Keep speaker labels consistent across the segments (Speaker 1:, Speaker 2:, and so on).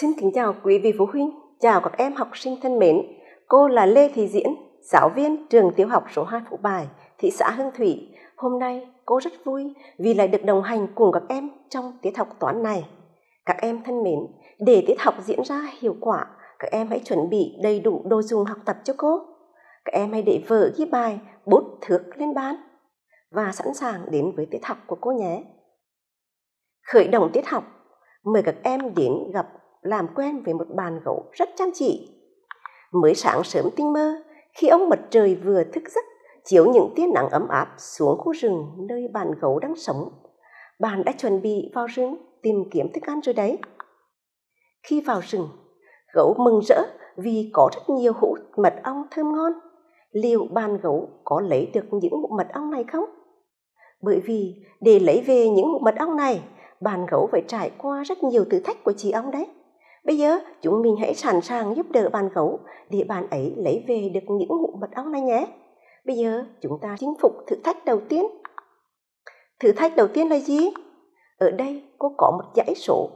Speaker 1: Xin kính chào quý vị phụ huynh, chào các em học sinh thân mến. Cô là Lê Thị Diễn, giáo viên trường tiểu học số 2 Phú Bài, thị xã Hương Thủy. Hôm nay cô rất vui vì lại được đồng hành cùng các em trong tiết học toán này. Các em thân mến, để tiết học diễn ra hiệu quả, các em hãy chuẩn bị đầy đủ đồ dùng học tập cho cô. Các em hãy để vở ghi bài, bút thước lên bàn và sẵn sàng đến với tiết học của cô nhé. Khởi động tiết học, mời các em đến gặp làm quen với một bàn gấu rất chăm chỉ. Mới sáng sớm tinh mơ, khi ông mặt trời vừa thức giấc, chiếu những tia nắng ấm áp xuống khu rừng nơi bàn gấu đang sống. Bạn đã chuẩn bị vào rừng tìm kiếm thức ăn rồi đấy. Khi vào rừng, gấu mừng rỡ vì có rất nhiều hũ mật ong thơm ngon. Liệu bàn gấu có lấy được những hũ mật ong này không? Bởi vì để lấy về những hũ mật ong này, bàn gấu phải trải qua rất nhiều thử thách của chị ong đấy. Bây giờ chúng mình hãy sẵn sàng giúp đỡ bạn gấu để bạn ấy lấy về được những ngụ mật ong này nhé. Bây giờ chúng ta chinh phục thử thách đầu tiên. Thử thách đầu tiên là gì? Ở đây cô có một dãy số.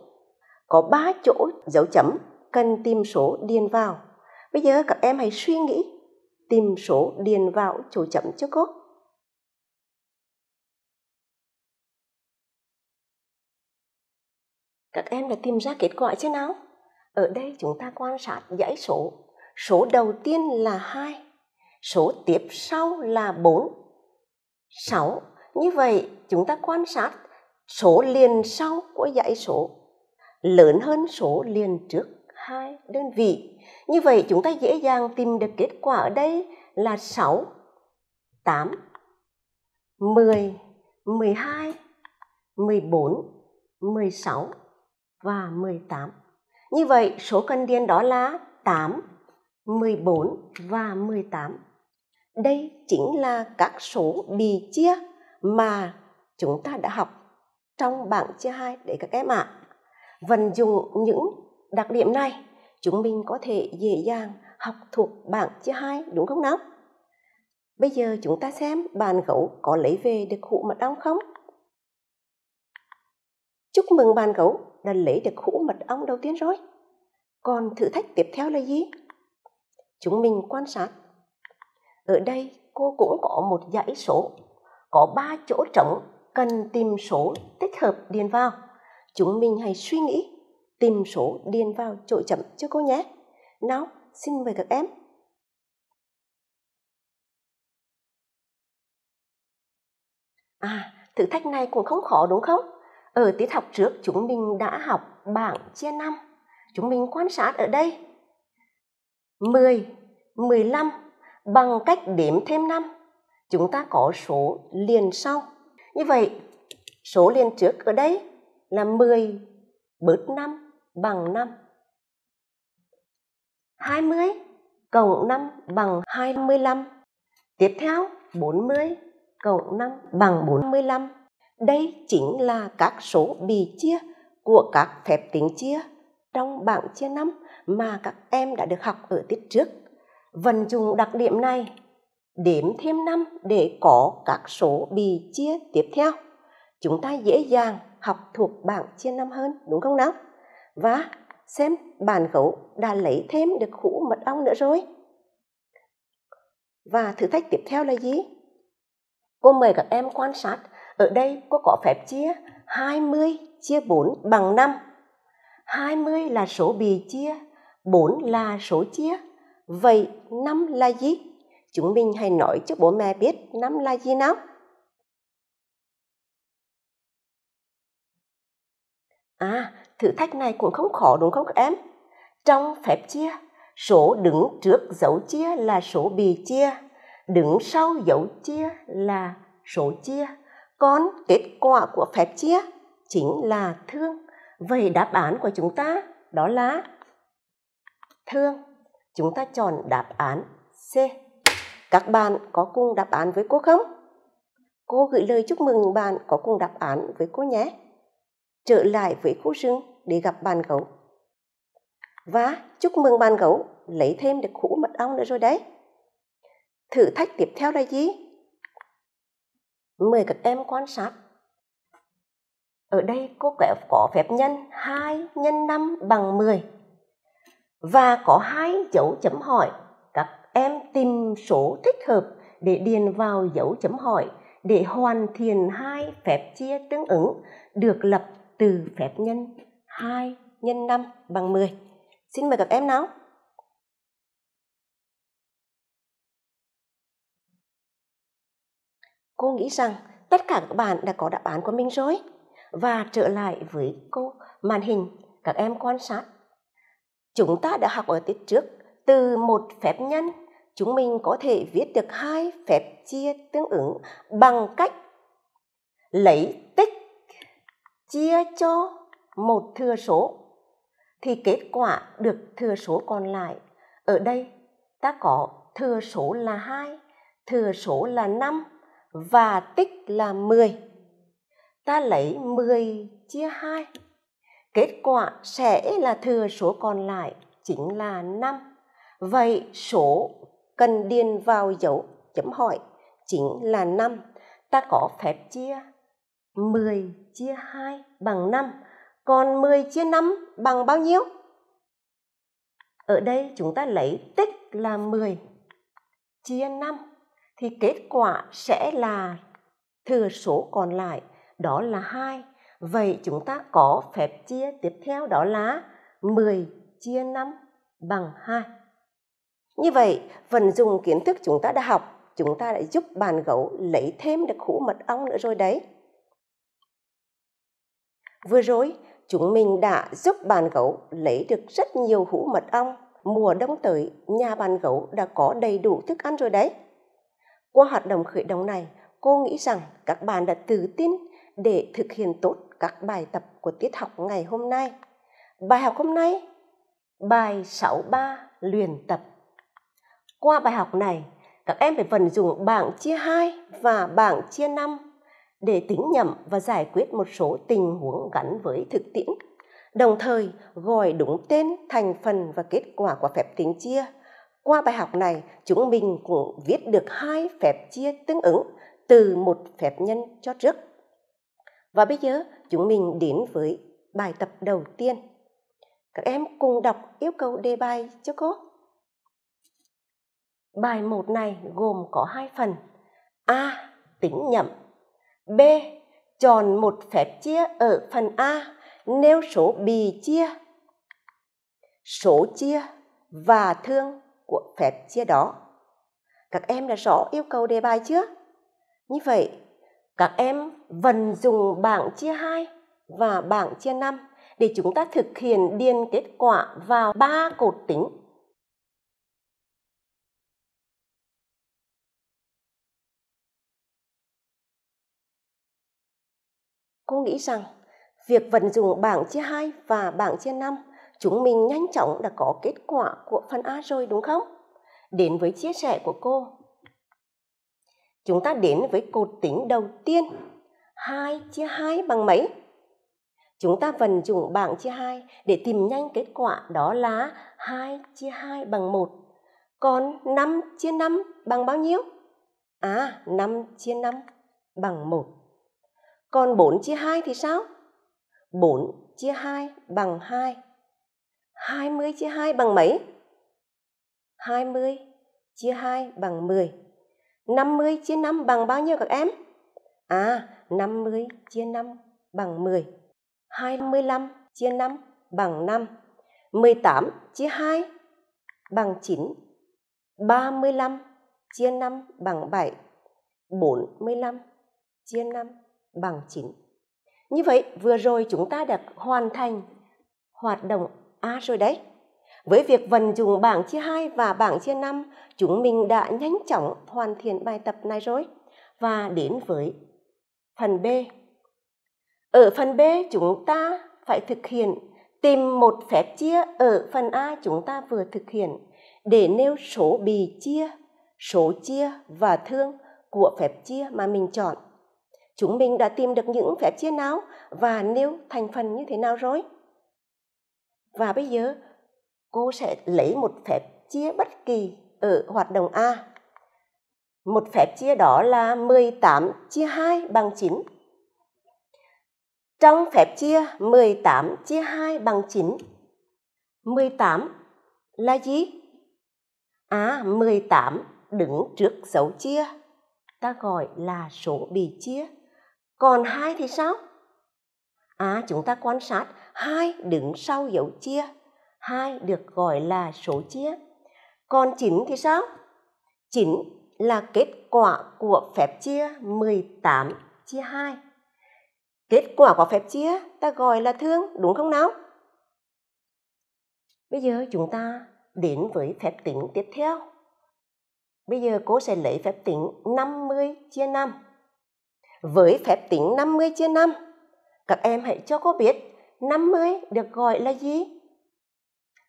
Speaker 1: Có ba chỗ dấu chấm cần tìm số điền vào. Bây giờ các em hãy suy
Speaker 2: nghĩ tìm số điền vào chỗ chấm cho cô. Các em đã tìm ra
Speaker 3: kết quả chưa nào? Ở đây chúng ta quan sát dãy số. Số đầu tiên là
Speaker 1: 2, số tiếp sau là 4, 6. Như vậy, chúng ta quan sát số liền sau của dãy số lớn hơn số liền trước hai đơn vị. Như vậy chúng ta dễ dàng tìm được kết quả ở đây là 6, 8, 10, 12, 14, 16 và 18. Như vậy, số cân điền đó là 8, 14 và 18. Đây chính là các số bị chia mà chúng ta đã học trong bảng chia 2 để các em ạ. À. Vận dụng những đặc điểm này, chúng mình có thể dễ dàng học thuộc bảng chia 2 đúng không nào? Bây giờ chúng ta xem bàn gấu có lấy về được hũ mật ong không? Chúc mừng bạn gấu đã lấy được hũ mật ong đầu tiên rồi. Còn thử thách tiếp theo là gì? Chúng mình quan sát. Ở đây cô cũng có một dãy số, có ba chỗ trống cần tìm số tích hợp điền vào. Chúng mình hãy suy nghĩ
Speaker 2: tìm số điền vào chỗ chậm cho cô nhé. Nào, xin mời các em. À, thử thách này cũng không khó đúng không? Ở tiết học trước chúng mình đã học bảng
Speaker 1: chia năm. Chúng mình quan sát ở đây. 10, 15 bằng cách đếm thêm 5. Chúng ta có số liền sau. Như vậy, số liền trước ở đây là 10 bớt 5 bằng 5. 20 cộng 5 bằng 25. Tiếp theo 40 cộng 5 bằng 45. Đây chính là các số bị chia của các phép tính chia trong bảng chia năm mà các em đã được học ở tiết trước. Vận dụng đặc điểm này, đếm thêm năm để có các số bị chia tiếp theo. Chúng ta dễ dàng học thuộc bảng chia năm hơn, đúng không nào? Và xem bàn gấu đã lấy thêm được hũ mật ong nữa rồi. Và thử thách tiếp theo là gì? Cô mời các em quan sát ở đây cô có phép chia 20 chia 4 bằng 5. 20 là số bị chia, 4 là số chia. Vậy 5
Speaker 3: là gì? Chúng mình hãy nói cho bố mẹ biết 5 là gì nào. À, thử thách này cũng không khó đúng không các em? Trong phép chia, số đứng trước dấu chia là
Speaker 1: số bị chia, đứng sau dấu chia là số chia. Còn kết quả của phép chia chính là thương. Vậy đáp án của chúng ta đó là thương. Chúng ta chọn đáp án C. Các bạn có cùng đáp án với cô không? Cô gửi lời chúc mừng bạn có cùng đáp án với cô nhé. Trở lại với khu rừng để gặp bạn gấu. Và chúc mừng bạn gấu lấy thêm được hũ mật ong nữa rồi đấy. Thử thách tiếp theo là gì? mời các em quan sát ở đây cô có phép nhân 2 nhân 5 bằng 10 và có hai dấu chấm hỏi các em tìm số thích hợp để điền vào dấu chấm hỏi để hoàn thiện hai phép chia tương ứng được lập từ phép nhân 2 nhân
Speaker 2: 5 bằng 10. Xin mời các em nào. cô nghĩ rằng tất cả
Speaker 3: các bạn đã có đáp án của mình rồi và trở lại với cô màn hình các em
Speaker 1: quan sát chúng ta đã học ở tiết trước từ một phép nhân chúng mình có thể viết được hai phép chia tương ứng bằng cách lấy tích chia cho một thừa số thì kết quả được thừa số còn lại ở đây ta có thừa số là hai thừa số là năm và tích là 10. Ta lấy 10 chia 2. Kết quả sẽ là thừa số còn lại chính là 5. Vậy số cần điền vào dấu chấm hỏi chính là 5. Ta có phép chia 10 chia 2 bằng 5. Còn 10 chia 5 bằng bao nhiêu? Ở đây chúng ta lấy tích là 10 chia 5 thì kết quả sẽ là thừa số còn lại đó là 2. Vậy chúng ta có phép chia tiếp theo đó là 10 chia 5 bằng 2. Như vậy, vận dụng kiến thức chúng ta đã học, chúng ta đã giúp bàn gấu lấy thêm được hũ mật ong nữa rồi đấy. Vừa rồi, chúng mình đã giúp bàn gấu lấy được rất nhiều hũ mật ong. Mùa đông tới, nhà bàn gấu đã có đầy đủ thức ăn rồi đấy. Qua hoạt động khởi động này, cô nghĩ rằng các bạn đã tự tin để thực hiện tốt các bài tập của tiết học ngày hôm nay. Bài học hôm nay, bài 63 luyện tập. Qua bài học này, các em phải vận dụng bảng chia 2 và bảng chia 5 để tính nhẩm và giải quyết một số tình huống gắn với thực tiễn. Đồng thời, gọi đúng tên, thành phần và kết quả của phép tính chia – qua bài học này, chúng mình cũng viết được hai phép chia tương ứng từ một phép nhân cho trước. Và bây giờ chúng mình đến với bài tập đầu tiên. Các em cùng đọc yêu cầu đề bài cho cô. Bài 1 này gồm có hai phần. A. Tính nhẩm. B. Chọn một phép chia ở phần A nêu số bị chia, số chia và thương của phép chia đó. Các em đã rõ yêu cầu đề bài chưa? Như vậy, các em vận dùng bảng chia 2 và bảng chia 5 để chúng ta thực hiện
Speaker 3: điền kết quả vào ba cột tính Cô nghĩ rằng việc vận dụng bảng chia 2 và bảng chia 5
Speaker 1: chúng mình nhanh chóng đã có kết quả của phần A rồi đúng không? Đến với chia sẻ của cô. Chúng ta đến với cột tính đầu tiên. 2 chia 2 bằng mấy? Chúng ta vận dụng bảng chia 2 để tìm nhanh kết quả đó là 2 chia 2 bằng 1. Còn 5 chia 5 bằng bao nhiêu? À, 5 chia 5 bằng 1. Còn 4 chia 2 thì sao? 4 chia 2 bằng 2. 20 chia 2 bằng mấy? 20 chia 2 bằng 10. 50 chia 5 bằng bao nhiêu các em? À, 50 chia 5 bằng 10. 25 chia 5 bằng 5. 18 chia 2 bằng 9. 35 chia 5 bằng 7. 45 chia 5 bằng 9. Như vậy vừa rồi chúng ta đã hoàn thành hoạt động A à, rồi đấy. Với việc vận dụng bảng chia 2 và bảng chia 5, chúng mình đã nhanh chóng hoàn thiện bài tập này rồi. Và đến với phần B. Ở phần B chúng ta phải thực hiện tìm một phép chia ở phần A chúng ta vừa thực hiện để nêu số bì chia, số chia và thương của phép chia mà mình chọn. Chúng mình đã tìm được những phép chia nào và nêu thành phần như thế nào rồi? và bây giờ cô sẽ lấy một phép chia bất kỳ ở hoạt động A. Một phép chia đó là 18 chia 2 bằng 9. Trong phép chia 18 chia 2 bằng 9, 18 là gì? À, 18 đứng trước dấu chia, ta gọi là số bị chia. Còn hai thì sao? À, chúng ta quan sát hai đứng sau dấu chia. hai được gọi là số chia. Còn chín thì sao? chín là kết quả của phép chia 18 chia 2. Kết quả của phép chia ta gọi là thương, đúng không nào? Bây giờ chúng ta đến với phép tính tiếp theo. Bây giờ cô sẽ lấy phép tính 50 chia 5. Với phép tính 50 chia 5, các em hãy cho cô biết 50 được gọi là gì?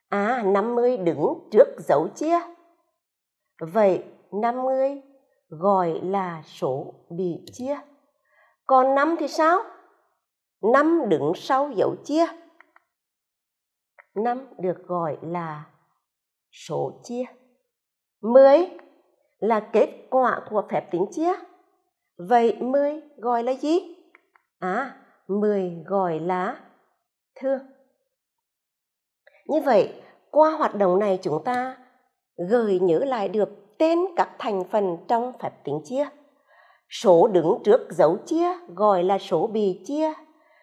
Speaker 1: À, 50 đứng trước dấu chia. Vậy 50 gọi là số bị chia. Còn 5 thì sao? 5 đứng sau dấu chia. 5 được gọi là số chia. 10 là kết quả của phép tính chia. Vậy 10 gọi là gì? À, 10 gọi là thương như vậy qua hoạt động này chúng ta gợi nhớ lại được tên các thành phần trong phép tính chia số đứng trước dấu chia gọi là số bị chia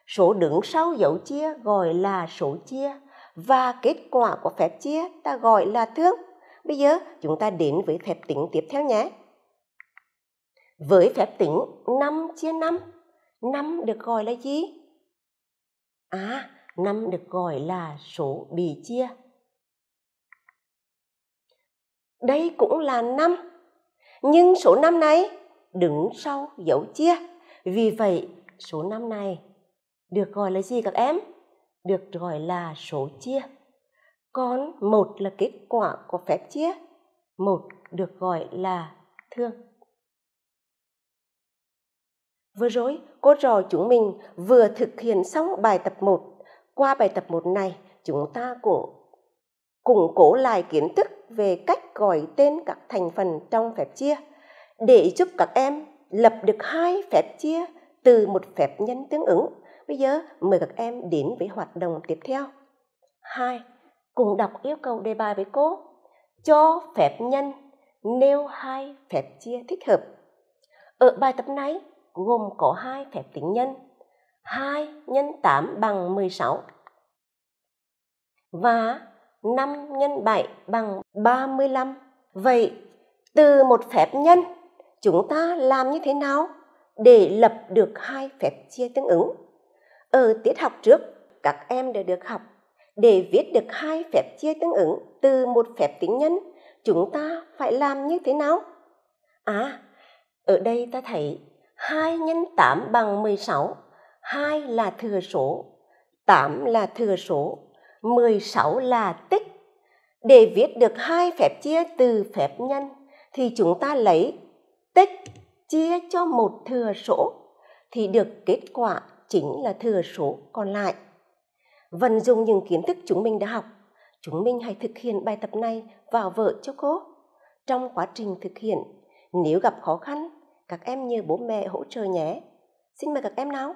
Speaker 1: số đứng sau dấu chia gọi là số chia và kết quả của phép chia ta gọi là thương bây giờ chúng ta đến với phép tính tiếp theo nhé với phép tính 5 chia 5
Speaker 3: 5 được gọi là gì à năm được gọi là số bị chia. Đây cũng là
Speaker 1: năm, nhưng số năm này đứng sau dấu chia. Vì vậy, số năm này được gọi là gì các em? Được gọi là số
Speaker 3: chia. Còn một là kết quả của phép chia, một được gọi là thương. Vừa rồi,
Speaker 1: cô trò chúng mình vừa thực hiện xong bài tập 1 qua bài tập 1 này, chúng ta cũng củng cố lại kiến thức về cách gọi tên các thành phần trong phép chia để giúp các em lập được hai phép chia từ một phép nhân tương ứng. Bây giờ mời các em đến với hoạt động tiếp theo. 2. Cùng đọc yêu cầu đề bài với cô. Cho phép nhân nêu hai phép chia thích hợp. Ở bài tập này gồm có hai phép tính nhân 2 nhân 8 bằng 16 và 5 nhân 7 bằng 35. Vậy từ một phép nhân chúng ta làm như thế nào để lập được hai phép chia tương ứng? Ở tiết học trước các em đã được học để viết được hai phép chia tương ứng từ một phép tính nhân chúng ta phải làm như thế nào? À, ở đây ta thấy 2 x 8 bằng 16 2 là thừa số, 8 là thừa số, 16 là tích. Để viết được hai phép chia từ phép nhân thì chúng ta lấy tích chia cho một thừa số thì được kết quả chính là thừa số còn lại. Vận dụng những kiến thức chúng mình đã học, chúng mình hãy thực hiện bài tập này vào vợ cho cô. Trong quá
Speaker 3: trình thực hiện, nếu gặp khó khăn, các em nhờ bố mẹ hỗ trợ nhé. Xin mời
Speaker 2: các em nào.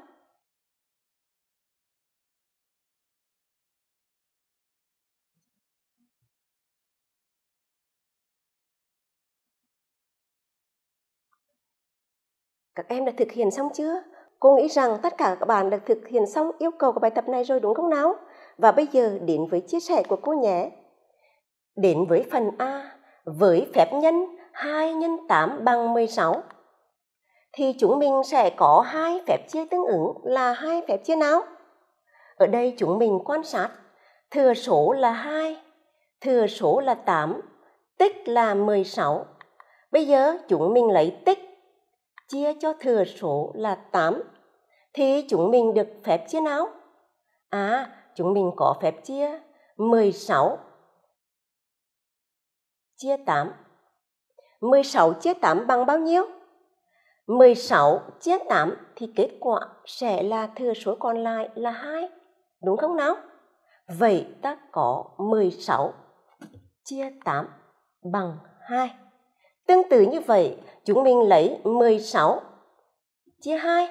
Speaker 2: các em đã thực hiện xong chưa?
Speaker 3: Cô nghĩ rằng tất cả các bạn đã thực hiện xong yêu cầu của bài tập này rồi đúng không nào? Và bây giờ đến
Speaker 1: với chia sẻ của cô nhé. Đến với phần A, với phép nhân 2 x 8 bằng 16 thì chúng mình sẽ có hai phép chia tương ứng là hai phép chia nào? Ở đây chúng mình quan sát thừa số là 2, thừa số là 8, tích là 16. Bây giờ chúng mình lấy tích chia cho thừa số là 8 thì chúng mình được phép chia nào? À, chúng mình có phép chia 16 chia 8. 16 chia 8 bằng bao nhiêu? 16 chia 8 thì kết quả sẽ là thừa số còn lại là 2, đúng không nào? Vậy ta có 16 chia 8 bằng 2. Tương tự như vậy, chúng mình lấy 16. Chia 2.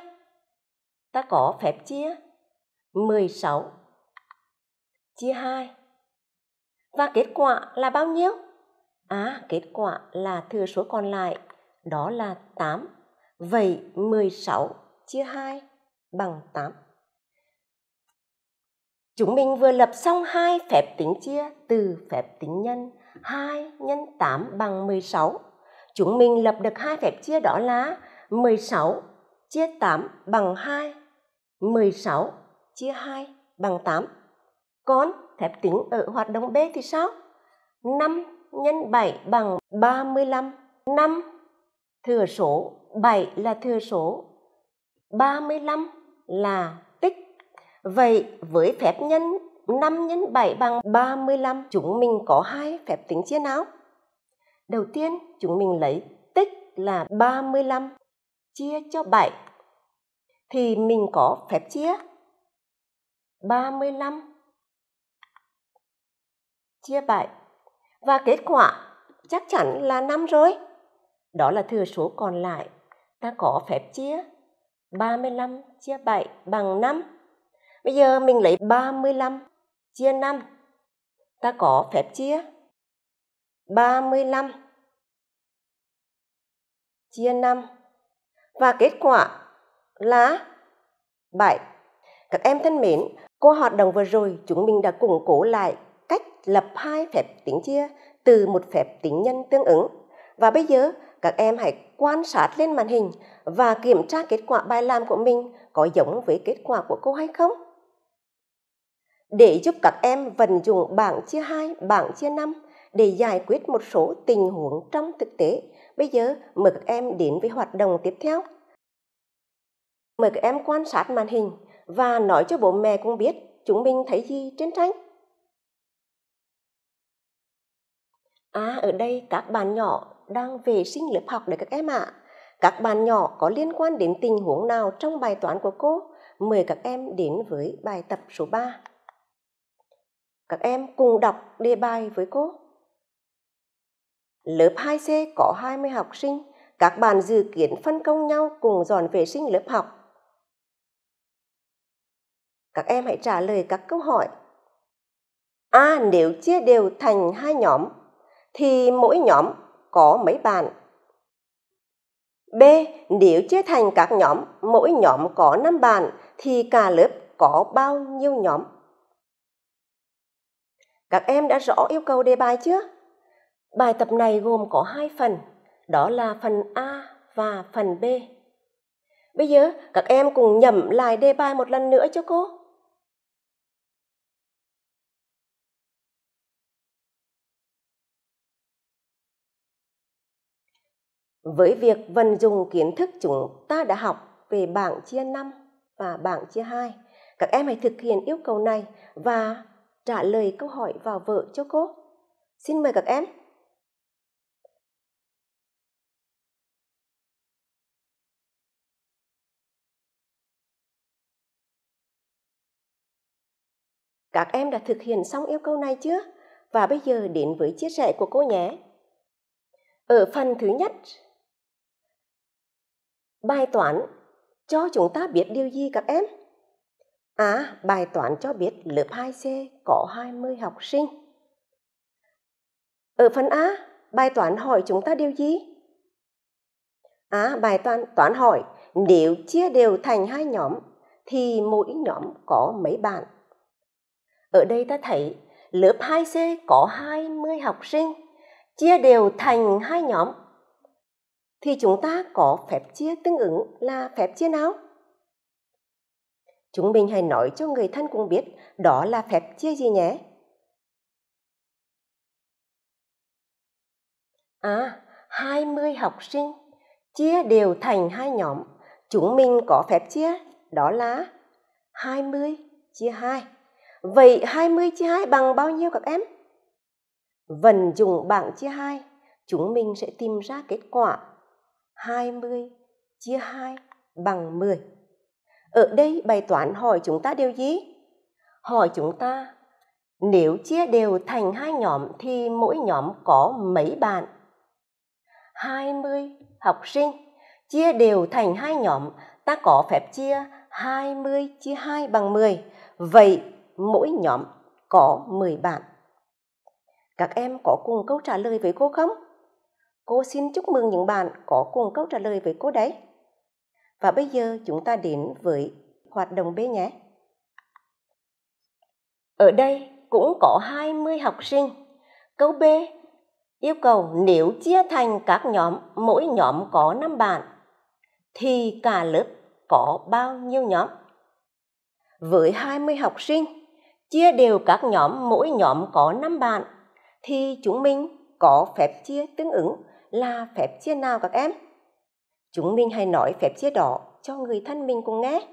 Speaker 1: Ta có phép chia 16 chia 2. Và kết quả là bao nhiêu? À, kết quả là thừa số còn lại, đó là 8. Vậy 16 chia 2 bằng 8. Chúng mình vừa lập xong hai phép tính chia từ phép tính nhân. 2 nhân 8 bằng 16 chúng mình lập được hai phép chia đó là 16 chia 8 bằng 2. 16 chia 2 bằng 8. Còn phép tính ở hoạt động B thì sao? 5 nhân 7 bằng 35. 5 thừa số 7 là thừa số 35 là tích. Vậy với phép nhân 5 nhân 7 bằng 35 chúng mình có hai phép tính chia nào? Đầu tiên, chúng mình lấy tích là 35 chia cho 7 thì mình có phép chia 35 chia 7 và kết quả chắc chắn là 5 rồi. Đó là thừa số còn lại. Ta có phép chia 35 chia 7 bằng 5. Bây giờ mình lấy 35 chia 5.
Speaker 3: Ta có phép chia 35 chia 5 và kết quả là
Speaker 1: 7. Các em thân mến, qua hoạt động vừa rồi chúng mình đã củng cố lại cách lập hai phép tính chia từ một phép tính nhân tương ứng. Và bây giờ các em hãy quan sát lên màn hình và kiểm tra kết quả bài làm của mình có giống với kết quả của cô hay không. Để giúp các em vận dụng bảng chia 2, bảng chia 5, để giải quyết một số tình huống trong thực tế. Bây giờ mời các em đến với hoạt động tiếp theo. Mời các em quan sát màn hình và nói cho bố mẹ cũng biết chúng mình thấy gì trên tranh. À, ở đây các bạn nhỏ đang vệ sinh lớp học đấy các em ạ. À. Các bạn nhỏ có liên quan đến tình huống nào trong bài toán của cô? Mời các em đến với bài tập số 3. Các em cùng đọc đề bài với cô. Lớp 2C có 20 học sinh, các bạn dự kiến phân công nhau cùng dọn vệ sinh lớp học.
Speaker 3: Các em hãy trả lời các câu hỏi. A. À, nếu chia đều thành hai nhóm, thì mỗi nhóm có mấy
Speaker 1: bạn? B. Nếu chia thành các nhóm, mỗi nhóm có 5 bạn, thì cả lớp có bao nhiêu nhóm? Các em đã rõ yêu cầu đề bài chưa? Bài tập này gồm có hai phần,
Speaker 3: đó là phần A và phần B. Bây giờ các em cùng nhẩm
Speaker 2: lại đề bài một lần nữa cho cô. Với việc vận dụng kiến thức chúng ta đã học về bảng chia 5
Speaker 1: và bảng chia 2, các em hãy thực hiện yêu cầu này và trả lời
Speaker 2: câu hỏi vào vợ cho cô. Xin mời các em. Các em đã thực hiện xong
Speaker 3: yêu cầu này chưa? Và bây giờ đến với chia sẻ của cô nhé. Ở phần
Speaker 1: thứ nhất, bài toán cho chúng ta biết điều gì các em? À, bài toán cho biết lớp 2C có 20 học sinh. Ở phần A, bài toán hỏi chúng ta điều gì? À, bài toán, toán hỏi nếu chia đều thành hai nhóm thì mỗi nhóm có mấy bạn? Ở đây ta thấy lớp 2C có 20 học sinh, chia đều thành hai nhóm. Thì chúng ta có phép chia tương ứng là phép chia nào?
Speaker 2: Chúng mình hãy nói cho người thân cùng biết đó là phép chia gì nhé. À,
Speaker 3: 20 học sinh chia đều thành hai nhóm. Chúng mình có phép chia
Speaker 1: đó là 20 chia 2. Vậy 20 chia 2 bằng bao nhiêu các em? Vận dụng bảng chia 2, chúng mình sẽ tìm ra kết quả 20 chia 2 bằng 10. Ở đây bài toán hỏi chúng ta điều gì? Hỏi chúng ta nếu chia đều thành hai nhóm thì mỗi nhóm có mấy bạn? 20 học sinh chia đều thành hai nhóm, ta có phép chia 20 chia 2 bằng 10. Vậy mỗi nhóm có 10 bạn. Các em có cùng câu trả lời với cô không? Cô xin chúc mừng những bạn có cùng câu trả lời với cô đấy. Và bây giờ chúng ta đến với hoạt động B nhé. Ở đây cũng có 20 học sinh. Câu B yêu cầu nếu chia thành các nhóm, mỗi nhóm có 5 bạn, thì cả lớp có bao nhiêu nhóm? Với 20 học sinh, chia đều các nhóm mỗi nhóm có 5 bạn thì chúng mình có phép chia tương ứng là
Speaker 3: phép chia nào các em? Chúng mình hay nói phép chia đó cho người thân mình cùng nghe.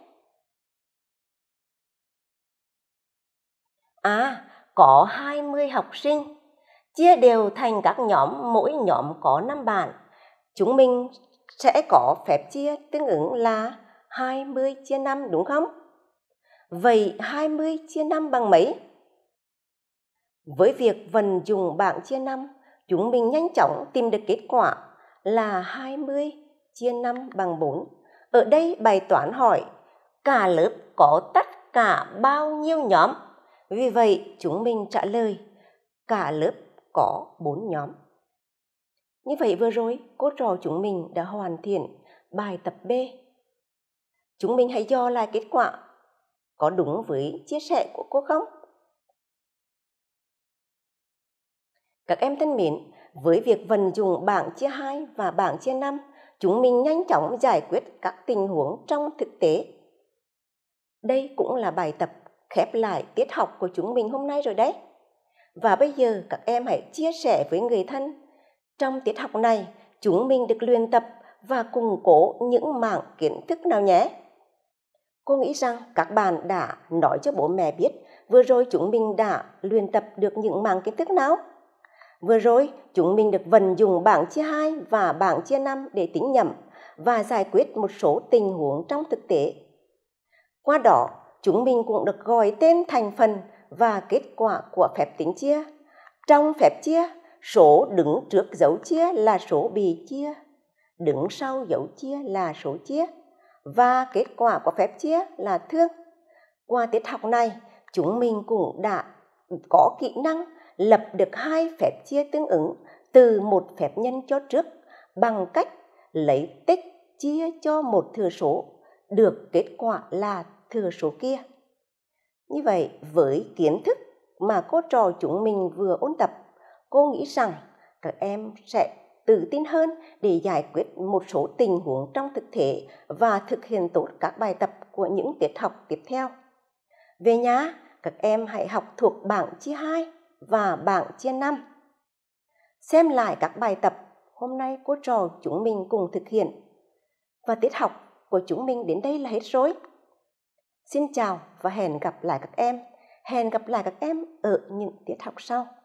Speaker 3: À, có 20 học sinh, chia đều thành các nhóm, mỗi nhóm có 5 bạn.
Speaker 1: Chúng mình sẽ có phép chia tương ứng là 20 chia 5 đúng không? Vậy 20 chia 5 bằng mấy? Với việc vần dùng bảng chia 5, chúng mình nhanh chóng tìm được kết quả là 20 chia 5 bằng 4. Ở đây bài toán hỏi cả lớp có tất cả bao nhiêu nhóm? Vì vậy chúng mình trả lời cả lớp có 4 nhóm. Như vậy vừa rồi, cô trò chúng mình đã hoàn thiện bài tập B. Chúng mình hãy do
Speaker 3: lại kết quả có đúng với chia sẻ của cô không? Các em thân mến, với việc vận dụng bảng chia 2
Speaker 1: và bảng chia 5, chúng mình nhanh chóng giải quyết các tình huống trong thực tế. Đây cũng là bài tập khép lại tiết học của chúng mình hôm nay rồi đấy. Và bây giờ các em hãy chia sẻ với người thân. Trong tiết học này, chúng mình được luyện tập và củng cố những mảng kiến thức nào nhé. Cô nghĩ rằng các bạn đã nói cho bố mẹ biết vừa rồi chúng mình đã luyện tập được những mảng kiến thức nào. Vừa rồi, chúng mình được vận dụng bảng chia 2 và bảng chia 5 để tính nhầm và giải quyết một số tình huống trong thực tế. Qua đó, chúng mình cũng được gọi tên thành phần và kết quả của phép tính chia. Trong phép chia, số đứng trước dấu chia là số bị chia, đứng sau dấu chia là số chia và kết quả của phép chia là thương. Qua tiết học này, chúng mình cũng đã có kỹ năng lập được hai phép chia tương ứng từ một phép nhân cho trước bằng cách lấy tích chia cho một thừa số được kết quả là thừa số kia. Như vậy, với kiến thức mà cô trò chúng mình vừa ôn tập, cô nghĩ rằng các em sẽ tự tin hơn để giải quyết một số tình huống trong thực thể và thực hiện tốt các bài tập của những tiết học tiếp theo. Về nhà, các em hãy học thuộc bảng chia 2 và bảng chia 5. Xem lại các bài tập hôm nay cô trò chúng mình cùng thực hiện. Và tiết học của chúng mình đến đây là hết rồi.
Speaker 3: Xin chào và hẹn gặp lại các em. Hẹn gặp lại các em ở những tiết học sau.